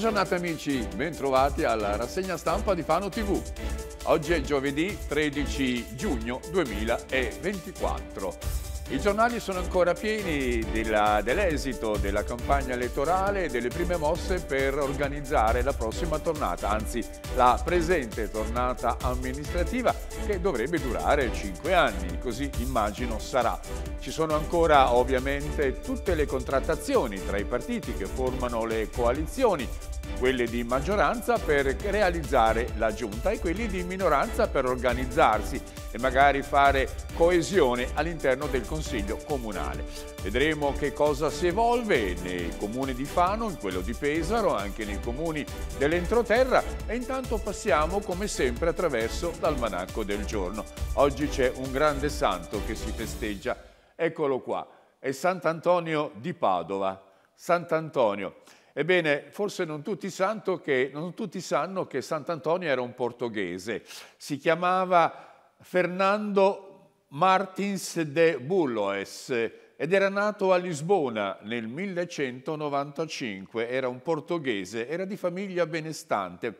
Buona amici, bentrovati alla rassegna stampa di Fano TV. Oggi è giovedì 13 giugno 2024. I giornali sono ancora pieni dell'esito dell della campagna elettorale e delle prime mosse per organizzare la prossima tornata, anzi la presente tornata amministrativa che dovrebbe durare 5 anni, così immagino sarà. Ci sono ancora ovviamente tutte le contrattazioni tra i partiti che formano le coalizioni, quelle di maggioranza per realizzare la giunta e quelli di minoranza per organizzarsi e magari fare coesione all'interno del Consiglio Consiglio Comunale. Vedremo che cosa si evolve nei comuni di Fano, in quello di Pesaro, anche nei comuni dell'entroterra e intanto passiamo come sempre attraverso l'almanacco del giorno. Oggi c'è un grande santo che si festeggia, eccolo qua, è Sant'Antonio di Padova. Sant'Antonio. Ebbene, forse non tutti, che, non tutti sanno che Sant'Antonio era un portoghese, si chiamava Fernando Martins de Bulloes ed era nato a Lisbona nel 1195, era un portoghese, era di famiglia benestante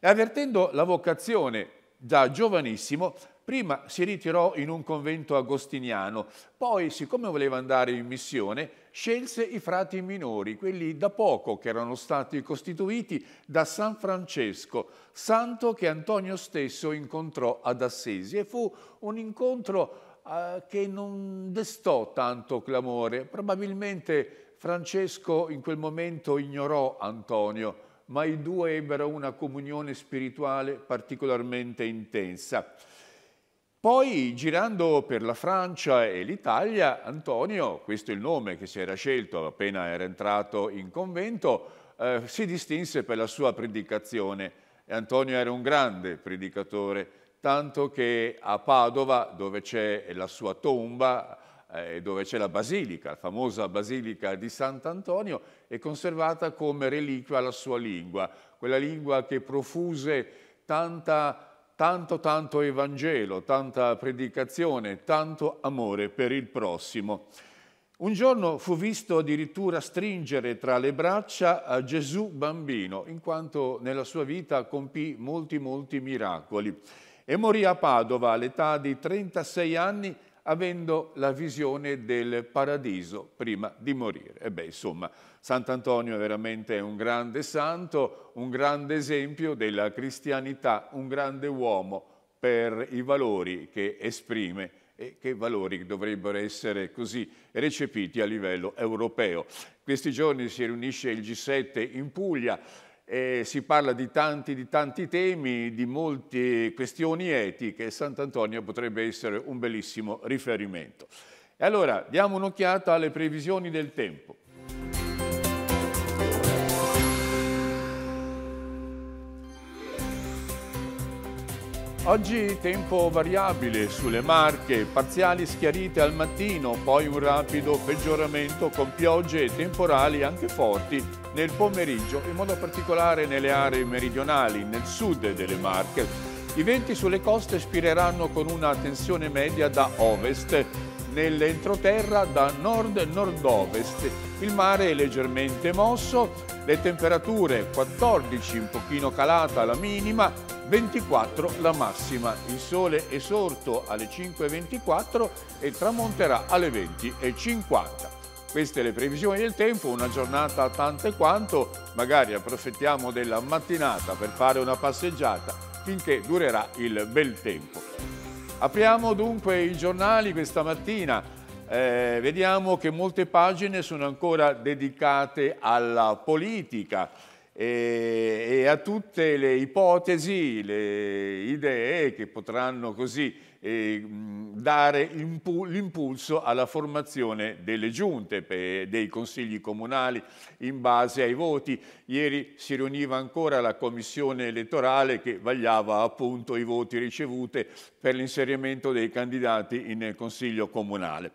e avvertendo la vocazione da giovanissimo prima si ritirò in un convento agostiniano, poi siccome voleva andare in missione scelse i frati minori, quelli da poco che erano stati costituiti da San Francesco, santo che Antonio stesso incontrò ad Assisi e fu un incontro eh, che non destò tanto clamore. Probabilmente Francesco in quel momento ignorò Antonio, ma i due ebbero una comunione spirituale particolarmente intensa. Poi girando per la Francia e l'Italia, Antonio, questo è il nome che si era scelto appena era entrato in convento, eh, si distinse per la sua predicazione. E Antonio era un grande predicatore, tanto che a Padova, dove c'è la sua tomba eh, e eh, dove c'è la basilica, la famosa basilica di Sant'Antonio, è conservata come reliquia la sua lingua, quella lingua che profuse tanta tanto tanto Evangelo, tanta predicazione, tanto amore per il prossimo. Un giorno fu visto addirittura stringere tra le braccia a Gesù bambino, in quanto nella sua vita compì molti molti miracoli e morì a Padova all'età di 36 anni avendo la visione del paradiso prima di morire. E beh, insomma, Sant'Antonio è veramente un grande santo, un grande esempio della cristianità, un grande uomo per i valori che esprime e che valori dovrebbero essere così recepiti a livello europeo. Questi giorni si riunisce il G7 in Puglia, eh, si parla di tanti, di tanti temi, di molte questioni etiche e Sant'Antonio potrebbe essere un bellissimo riferimento. E allora diamo un'occhiata alle previsioni del tempo. Oggi tempo variabile sulle Marche, parziali schiarite al mattino, poi un rapido peggioramento con piogge e temporali anche forti nel pomeriggio, in modo particolare nelle aree meridionali, nel sud delle Marche. I venti sulle coste spireranno con una tensione media da ovest, nell'entroterra da nord-nord-ovest. Il mare è leggermente mosso, le temperature 14, un pochino calata la minima, 24 la massima. Il sole è sorto alle 5.24 e tramonterà alle 20.50. Queste le previsioni del tempo, una giornata tante quanto, magari approfittiamo della mattinata per fare una passeggiata finché durerà il bel tempo. Apriamo dunque i giornali questa mattina. Eh, vediamo che molte pagine sono ancora dedicate alla politica e, e a tutte le ipotesi, le idee che potranno così eh, dare l'impulso alla formazione delle giunte, dei consigli comunali in base ai voti. Ieri si riuniva ancora la commissione elettorale che vagliava appunto i voti ricevuti per l'inserimento dei candidati in consiglio comunale.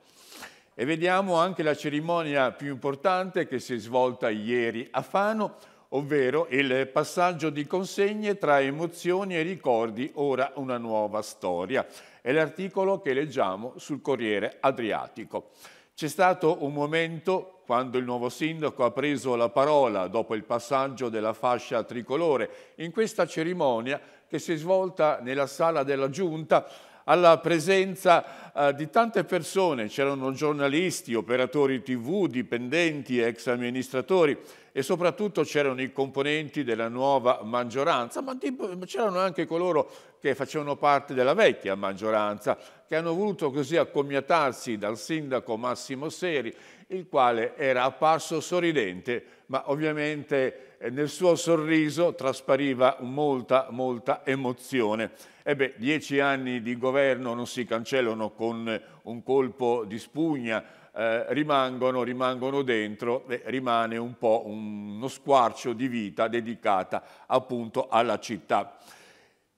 E vediamo anche la cerimonia più importante che si è svolta ieri a Fano, ovvero il passaggio di consegne tra emozioni e ricordi, ora una nuova storia. È l'articolo che leggiamo sul Corriere Adriatico. C'è stato un momento quando il nuovo sindaco ha preso la parola dopo il passaggio della fascia tricolore in questa cerimonia che si è svolta nella sala della giunta alla presenza eh, di tante persone, c'erano giornalisti, operatori tv, dipendenti, ex amministratori e soprattutto c'erano i componenti della nuova maggioranza, ma c'erano anche coloro che facevano parte della vecchia maggioranza, che hanno voluto così accomiatarsi dal sindaco Massimo Seri, il quale era apparso sorridente, ma ovviamente eh, nel suo sorriso traspariva molta, molta emozione. Ebbene, dieci anni di governo non si cancellano con eh, un colpo di spugna, eh, rimangono, rimangono, dentro e rimane un po' uno squarcio di vita dedicata appunto alla città.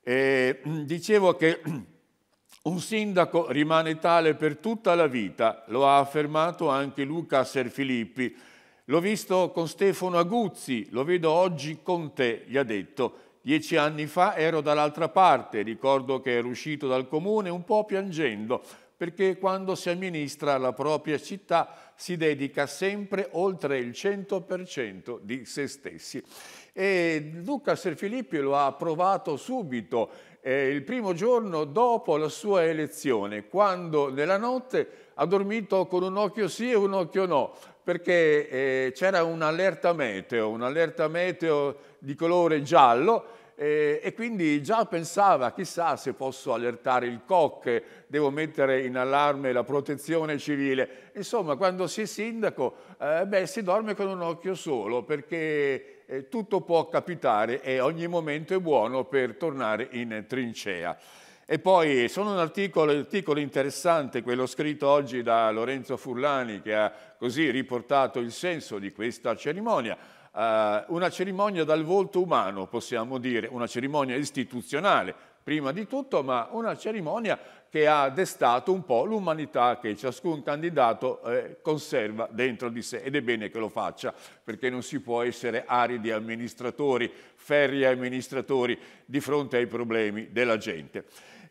E, mm, dicevo che Un sindaco rimane tale per tutta la vita, lo ha affermato anche Luca Serfilippi. L'ho visto con Stefano Aguzzi, lo vedo oggi con te, gli ha detto. Dieci anni fa ero dall'altra parte, ricordo che ero uscito dal comune un po' piangendo, perché quando si amministra la propria città si dedica sempre oltre il 100% di se stessi. E Luca Serfilippi lo ha provato subito, eh, il primo giorno dopo la sua elezione, quando nella notte ha dormito con un occhio sì e un occhio no, perché eh, c'era un'allerta meteo, un'allerta meteo di colore giallo e, eh, e, quindi già pensava, chissà se posso allertare il COC, devo mettere in allarme la protezione civile. Insomma, quando si è sindaco, eh, beh, si dorme con un occhio solo perché eh, tutto può capitare e ogni momento è buono per tornare in trincea. E poi sono un articolo, un articolo, interessante, quello scritto oggi da Lorenzo Furlani, che ha così riportato il senso di questa cerimonia eh, una cerimonia dal volto umano, possiamo dire, una cerimonia istituzionale prima di tutto, ma una cerimonia che ha destato un po' l'umanità che ciascun candidato eh, conserva dentro di sé ed è bene che lo faccia perché non si può essere aridi amministratori, ferri amministratori di fronte ai problemi della gente.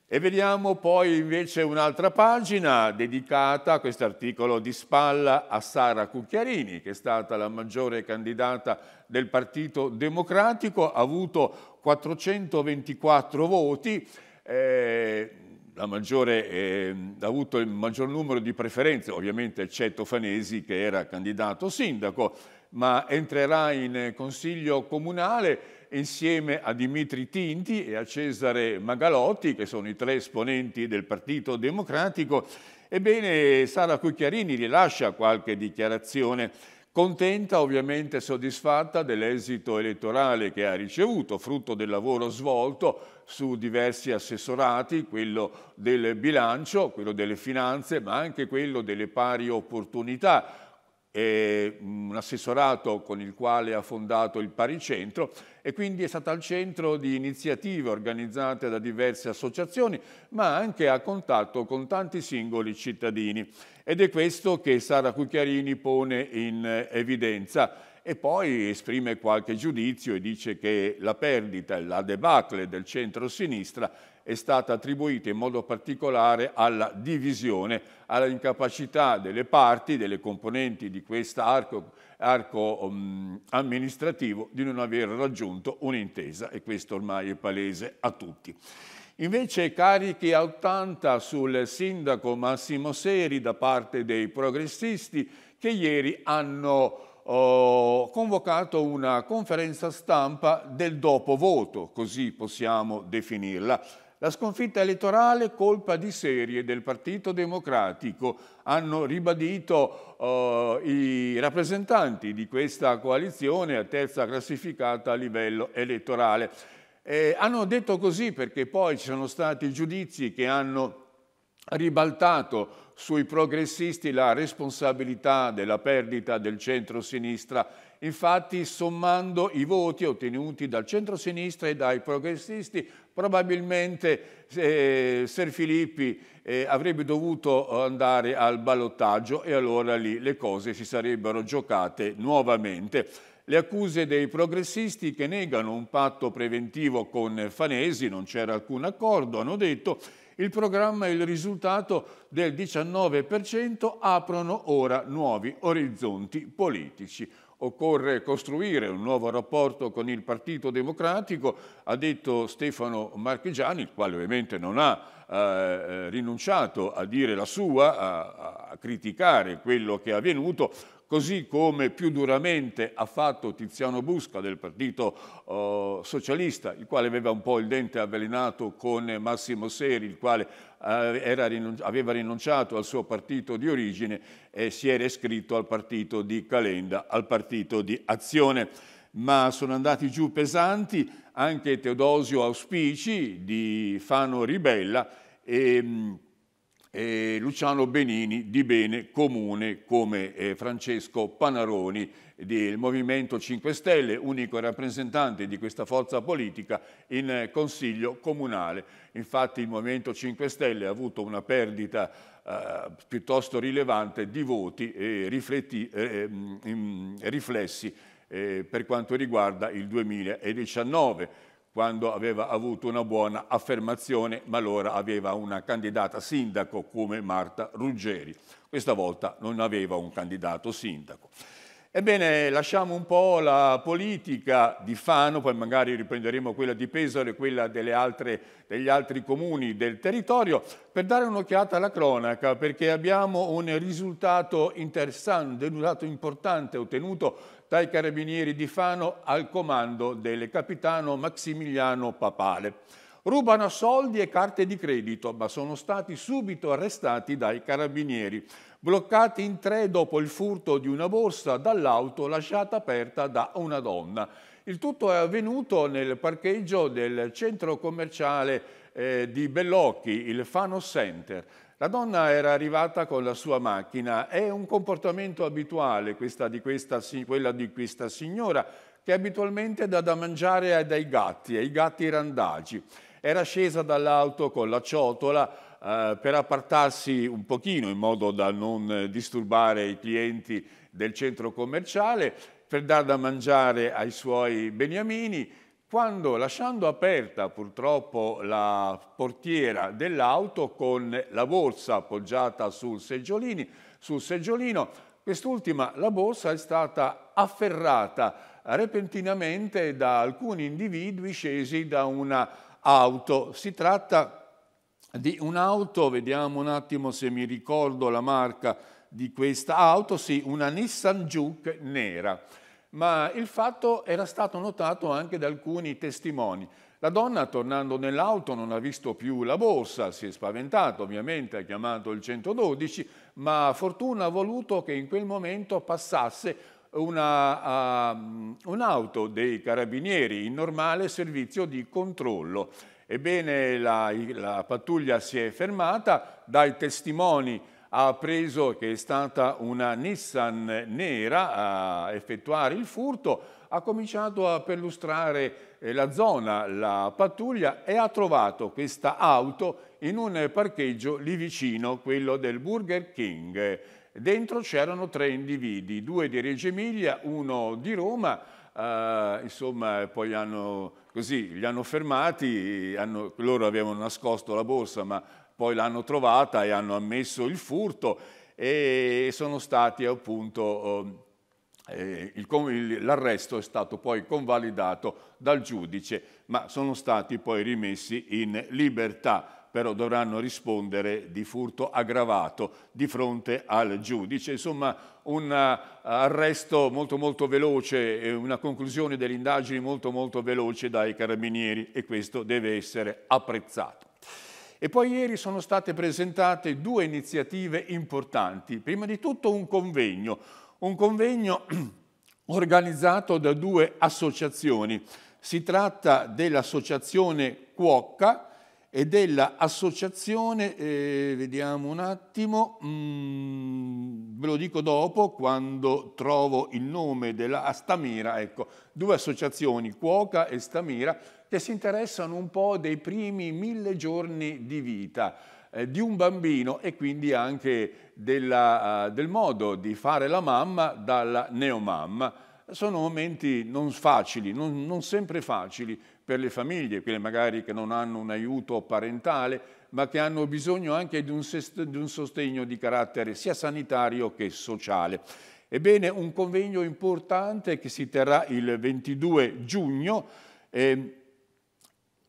E vediamo poi invece un'altra pagina dedicata a questo articolo di spalla a Sara Cucchiarini, che è stata la maggiore candidata del Partito Democratico, ha avuto 424 voti. Eh, maggiore, eh, ha avuto il maggior numero di preferenze, ovviamente eccetto Fanesi che era candidato sindaco, ma entrerà in consiglio comunale insieme a Dimitri Tinti e a Cesare Magalotti, che sono i tre esponenti del Partito Democratico. Ebbene, Sara Cucchiarini rilascia qualche dichiarazione contenta ovviamente soddisfatta dell'esito elettorale che ha ricevuto, frutto del lavoro svolto su diversi assessorati, quello del bilancio, quello delle finanze, ma anche quello delle pari opportunità, e mm, un assessorato con il quale ha fondato il Paricentro e quindi è stata al centro di iniziative organizzate da diverse associazioni ma anche a contatto con tanti singoli cittadini ed è questo che Sara Cucchiarini pone in evidenza e poi esprime qualche giudizio e dice che la perdita e la debacle del centro-sinistra è stata attribuita in modo particolare alla divisione, alla incapacità delle parti, delle componenti di questo arco, arco um, amministrativo di non aver raggiunto un'intesa e questo ormai è palese a tutti. Invece carichi a 80 sul sindaco Massimo Seri da parte dei progressisti che ieri hanno oh, convocato una conferenza stampa del dopo voto, così possiamo definirla. La sconfitta elettorale colpa di serie del Partito Democratico, hanno ribadito eh, i rappresentanti di questa coalizione a terza classificata a livello elettorale. Eh, hanno detto così perché poi ci sono stati giudizi che hanno ribaltato sui progressisti la responsabilità della perdita del centro-sinistra. Infatti, sommando i voti ottenuti dal centro-sinistra e dai progressisti, probabilmente eh, Filippi eh, avrebbe dovuto andare al ballottaggio e allora lì le cose si sarebbero giocate nuovamente. Le accuse dei progressisti che negano un patto preventivo con Fanesi, non c'era alcun accordo, hanno detto il programma e il risultato del 19%, aprono ora nuovi orizzonti politici occorre costruire un nuovo rapporto con il Partito Democratico, ha detto Stefano Marchigiani, il quale ovviamente non ha eh, eh rinunciato a dire la sua, a, a criticare quello che è avvenuto, così come più duramente ha fatto Tiziano Busca del Partito eh, Socialista, il quale aveva un po' il dente avvelenato con Massimo Seri, il quale eh, era, aveva rinunciato al suo partito di origine e si era iscritto al partito di Calenda, al partito di Azione. Ma sono andati giù pesanti anche Teodosio Auspici di Fano Ribella e mm, eh, Luciano Benini di Bene Comune come eh, Francesco Panaroni del Movimento 5 Stelle, unico rappresentante di questa forza politica in eh, Consiglio Comunale. Infatti il Movimento 5 Stelle ha avuto una perdita eh, piuttosto rilevante di voti e rifletti, eh, ehm, in, riflessi eh, per quanto riguarda il 2019 quando aveva avuto una buona affermazione, ma allora aveva una candidata sindaco come Marta Ruggeri. Questa volta non aveva un candidato sindaco. Ebbene, lasciamo un po' la politica di Fano, poi magari riprenderemo quella di Pesaro e quella altre, degli altri comuni del territorio, per dare un'occhiata alla cronaca, perché abbiamo un risultato interessante, un risultato importante ottenuto dai carabinieri di Fano al comando del capitano Maximiliano Papale. Rubano soldi e carte di credito, ma sono stati subito arrestati dai carabinieri, bloccati in tre dopo il furto di una borsa dall'auto lasciata aperta da una donna. Il tutto è avvenuto nel parcheggio del centro commerciale eh, di Bellocchi, il Fano Center. La donna era arrivata con la sua macchina, è un comportamento abituale questa di questa, quella di questa signora che abitualmente dà da mangiare ai gatti, ai gatti randagi. Era scesa dall'auto con la ciotola eh, per appartarsi un pochino in modo da non disturbare i clienti del centro commerciale, per dar da mangiare ai suoi beniamini quando lasciando aperta purtroppo la portiera dell'auto con la borsa appoggiata sul, sul seggiolino, quest'ultima, la borsa, è stata afferrata repentinamente da alcuni individui scesi da un'auto. Si tratta di un'auto, vediamo un attimo se mi ricordo la marca di questa auto, sì, una Nissan Juke nera ma il fatto era stato notato anche da alcuni testimoni. La donna tornando nell'auto non ha visto più la borsa, si è spaventata ovviamente, ha chiamato il 112, ma fortuna ha voluto che in quel momento passasse un'auto um, un dei carabinieri in normale servizio di controllo. Ebbene la, la pattuglia si è fermata, dai testimoni ha appreso che è stata una Nissan nera a effettuare il furto, ha cominciato a perlustrare eh, la zona, la pattuglia e ha trovato questa auto in un parcheggio lì vicino, quello del Burger King. Dentro c'erano tre individui, due di Reggio Emilia, uno di Roma, Uh, insomma poi hanno, così, li hanno fermati, hanno, loro avevano nascosto la borsa ma poi l'hanno trovata e hanno ammesso il furto e sono stati appunto... Ehm, eh, l'arresto è stato poi convalidato dal giudice, ma sono stati poi rimessi in libertà però dovranno rispondere di furto aggravato di fronte al giudice. Insomma, un eh, arresto molto molto veloce, una conclusione delle indagini molto molto veloce dai carabinieri e questo deve essere apprezzato. E poi ieri sono state presentate due iniziative importanti. Prima di tutto un convegno, un convegno organizzato da due associazioni. Si tratta dell'associazione Cuocca e dell'associazione, eh, vediamo un attimo, mm, ve lo dico dopo quando trovo il nome della Stamira, ecco, due associazioni, Cuoca e Stamira, che si interessano un po' dei primi mille giorni di vita eh, di un bambino e quindi anche della, uh, del modo di fare la mamma dalla neomamma. Sono momenti non facili, non, non sempre facili per le famiglie, quelle magari che non hanno un aiuto parentale, ma che hanno bisogno anche di un, di un sostegno di carattere sia sanitario che sociale. Ebbene, un convegno importante che si terrà il 22 giugno eh,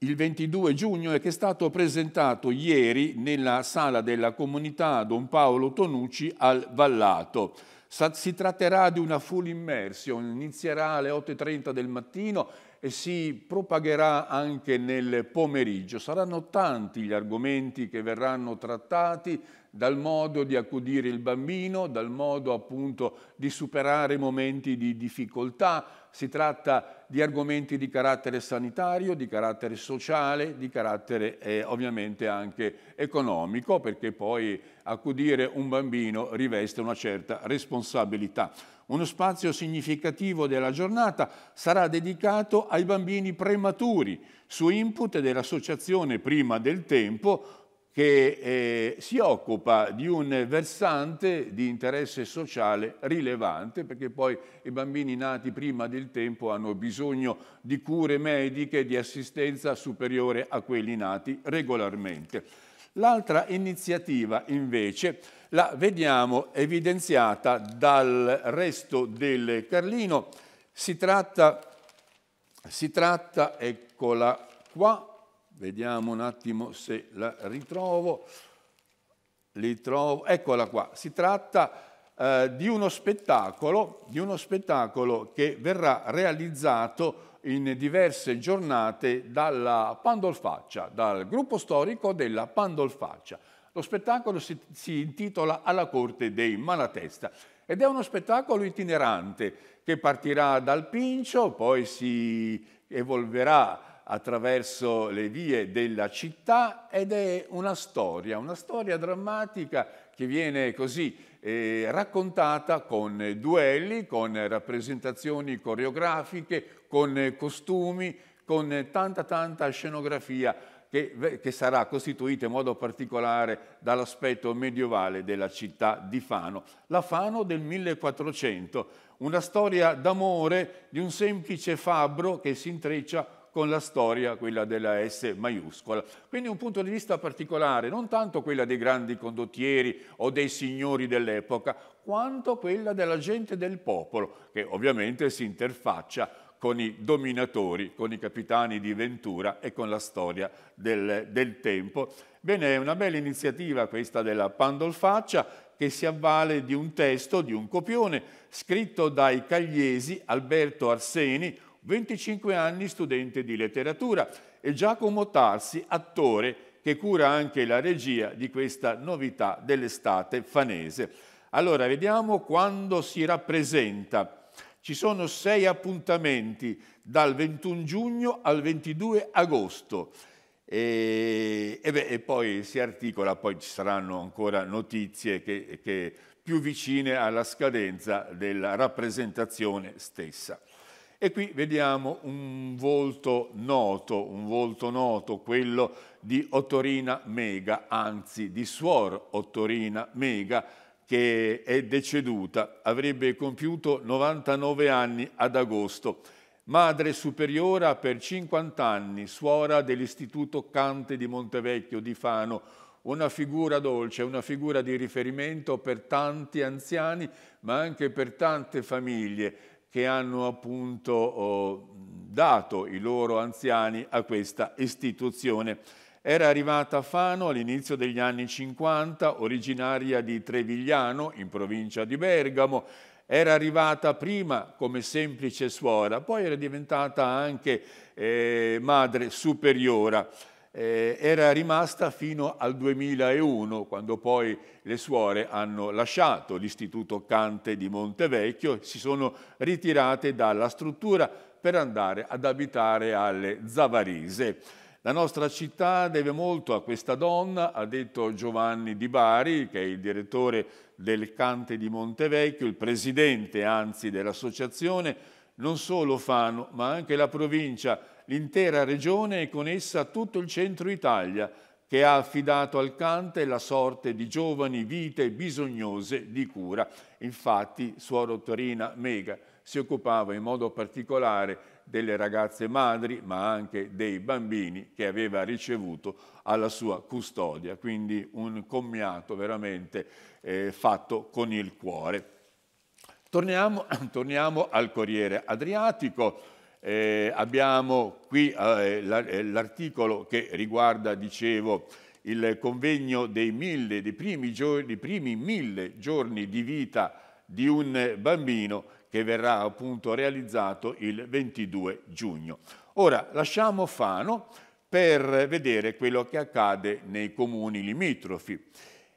il 22 giugno e che è stato presentato ieri nella sala della comunità Don Paolo Tonucci al Vallato. Si tratterà di una full immersion, inizierà alle 8.30 del mattino e si propagherà anche nel pomeriggio. Saranno tanti gli argomenti che verranno trattati, dal modo di accudire il bambino, dal modo appunto di superare momenti di difficoltà, si tratta di argomenti di carattere sanitario, di carattere sociale, di carattere eh, ovviamente anche economico, perché poi accudire un bambino riveste una certa responsabilità. Uno spazio significativo della giornata sarà dedicato ai bambini prematuri, su input dell'associazione Prima del Tempo, che eh, si occupa di un versante di interesse sociale rilevante, perché poi i bambini nati prima del tempo hanno bisogno di cure mediche, di assistenza superiore a quelli nati regolarmente. L'altra iniziativa invece la vediamo evidenziata dal resto del Carlino, si tratta, si tratta eccola qua, Vediamo un attimo se la ritrovo. ritrovo. Eccola qua. Si tratta eh, di, uno di uno spettacolo che verrà realizzato in diverse giornate dalla Pandolfaccia, dal gruppo storico della Pandolfaccia. Lo spettacolo si, si, intitola Alla corte dei Malatesta ed è uno spettacolo itinerante che partirà dal Pincio, poi si evolverà attraverso le vie della città ed è una storia, una storia drammatica che viene così eh, raccontata con duelli, con rappresentazioni coreografiche, con costumi, con tanta tanta scenografia che, che sarà costituita in modo particolare dall'aspetto medievale della città di Fano, la Fano del 1400, una storia d'amore di un semplice fabbro che si intreccia con la storia, quella della S maiuscola. Quindi un punto di vista particolare, non tanto quella dei grandi condottieri o dei signori dell'epoca, quanto quella della gente del popolo, che ovviamente si interfaccia con i dominatori, con i capitani di Ventura e con la storia del, del tempo. Bene, è una bella iniziativa questa della Pandolfaccia che si avvale di un testo, di un copione, scritto dai cagliesi Alberto Arseni, 25 anni studente di letteratura e Giacomo Tarsi, attore che cura anche la regia di questa novità dell'estate fanese. Allora, vediamo quando si rappresenta. Ci sono sei appuntamenti dal 21 giugno al 22 agosto. E, e, beh, e, poi si articola, poi ci saranno ancora notizie che, che più vicine alla scadenza della rappresentazione stessa. E qui vediamo un volto noto, un volto noto, quello di Ottorina Mega, anzi di Suor Ottorina Mega, che è deceduta, avrebbe compiuto 99 anni ad agosto, madre superiora per 50 anni, suora dell'Istituto Cante di Montevecchio di Fano, una figura dolce, una figura di riferimento per tanti anziani, ma anche per tante famiglie che hanno appunto oh, dato i loro anziani a questa istituzione. Era arrivata a Fano all'inizio degli anni 50, originaria di Trevigliano, in provincia di Bergamo, era arrivata prima come semplice suora, poi era diventata anche eh, madre superiora eh, era rimasta fino al 2001, quando poi le suore hanno lasciato l'Istituto Cante di Montevecchio e si sono ritirate dalla struttura per andare ad abitare alle Zavarise. La nostra città deve molto a questa donna, ha detto Giovanni Di Bari, che è il direttore del Cante di Montevecchio, il presidente anzi dell'associazione, non solo Fano, ma anche la provincia, l'intera regione e con essa tutto il centro Italia, che ha affidato al Cante la sorte di giovani vite bisognose di cura. Infatti, suor Torina Mega si occupava in modo particolare delle ragazze madri, ma anche dei bambini che aveva ricevuto alla sua custodia, quindi un commiato veramente eh, fatto con il cuore. Torniamo, torniamo al Corriere Adriatico. Eh, abbiamo qui eh, eh, l'articolo che riguarda, dicevo, il convegno dei, mille, dei, primi giorni, dei primi mille giorni di vita di un bambino che verrà appunto realizzato il 22 giugno. Ora lasciamo Fano per vedere quello che accade nei comuni limitrofi.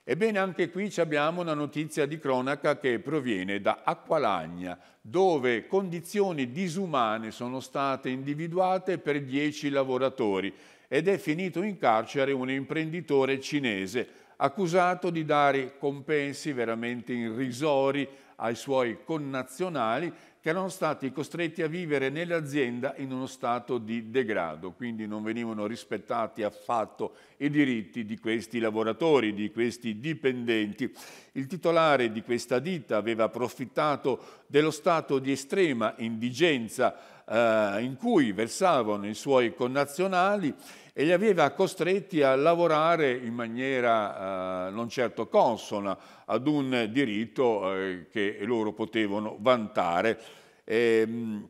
Ebbene, anche qui abbiamo una notizia di cronaca che proviene da Acqualagna, dove condizioni disumane sono state individuate per 10 lavoratori ed è finito in carcere un imprenditore cinese accusato di dare compensi veramente irrisori ai suoi connazionali che erano stati costretti a vivere nell'azienda in uno stato di degrado, quindi non venivano rispettati affatto i diritti di questi lavoratori, di questi dipendenti. Il titolare di questa ditta aveva approfittato dello stato di estrema indigenza eh, in cui versavano i suoi connazionali e li aveva costretti a lavorare in maniera eh, non certo consona ad un diritto eh, che loro potevano vantare. E, ehm,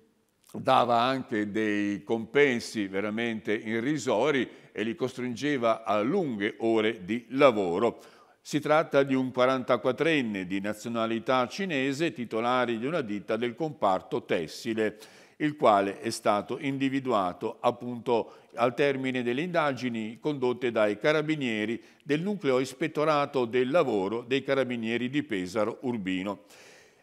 dava anche dei compensi veramente irrisori e li costringeva a lunghe ore di lavoro. Si tratta di un 44enne di nazionalità cinese, titolare di una ditta del comparto tessile il quale è stato individuato appunto al termine delle indagini condotte dai carabinieri del nucleo ispettorato del lavoro dei carabinieri di Pesaro Urbino.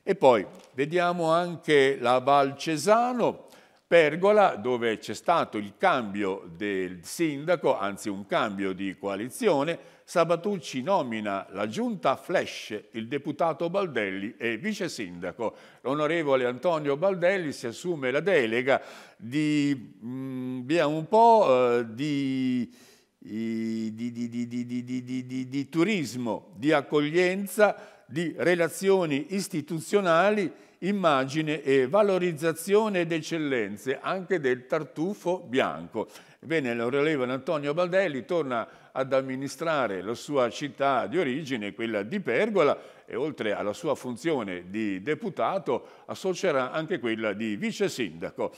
E poi vediamo anche la Val Cesano, Pergola, dove c'è stato il cambio del sindaco, anzi un cambio di coalizione, Sabatucci nomina la giunta Flash, il deputato Baldelli e vice sindaco. L'onorevole Antonio Baldelli si assume la delega di, mh, mm, un po', eh, di, di, di turismo, di accoglienza, di relazioni istituzionali immagine e valorizzazione ed eccellenze anche del tartufo bianco. Bene, lo rilevano Antonio Baldelli, torna ad amministrare la sua città di origine, quella di Pergola, e oltre alla sua funzione di deputato associerà anche quella di vice sindaco.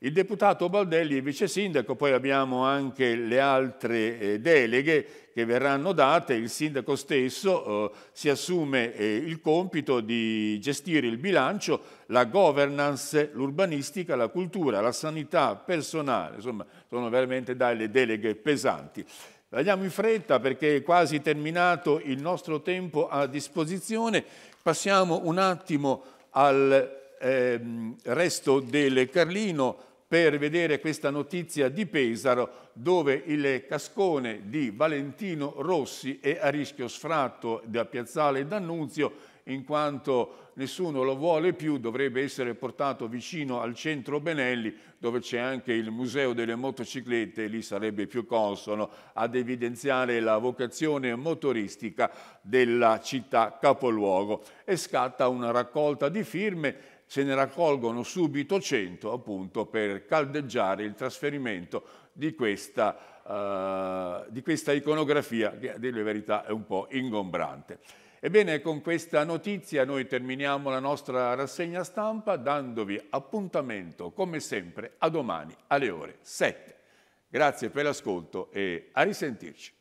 Il deputato Baldelli è vice sindaco, poi abbiamo anche le altre eh, deleghe che verranno date, il sindaco stesso eh, si assume eh, il compito di gestire il bilancio, la governance, l'urbanistica, la cultura, la sanità personale, insomma sono veramente delle deleghe pesanti. Andiamo in fretta perché è quasi terminato il nostro tempo a disposizione, passiamo un attimo al ehm, resto del Carlino per vedere questa notizia di Pesaro dove il cascone di Valentino Rossi è a rischio sfratto da Piazzale D'Annunzio in quanto nessuno lo vuole più, dovrebbe essere portato vicino al centro Benelli dove c'è anche il museo delle motociclette, lì sarebbe più consono ad evidenziare la vocazione motoristica della città capoluogo e scatta una raccolta di firme se ne raccolgono subito 100 appunto per caldeggiare il trasferimento di questa, eh, di questa iconografia che a dire la verità è un po' ingombrante. Ebbene, con questa notizia noi terminiamo la nostra rassegna stampa dandovi appuntamento, come sempre, a domani alle ore 7. Grazie per l'ascolto e a risentirci.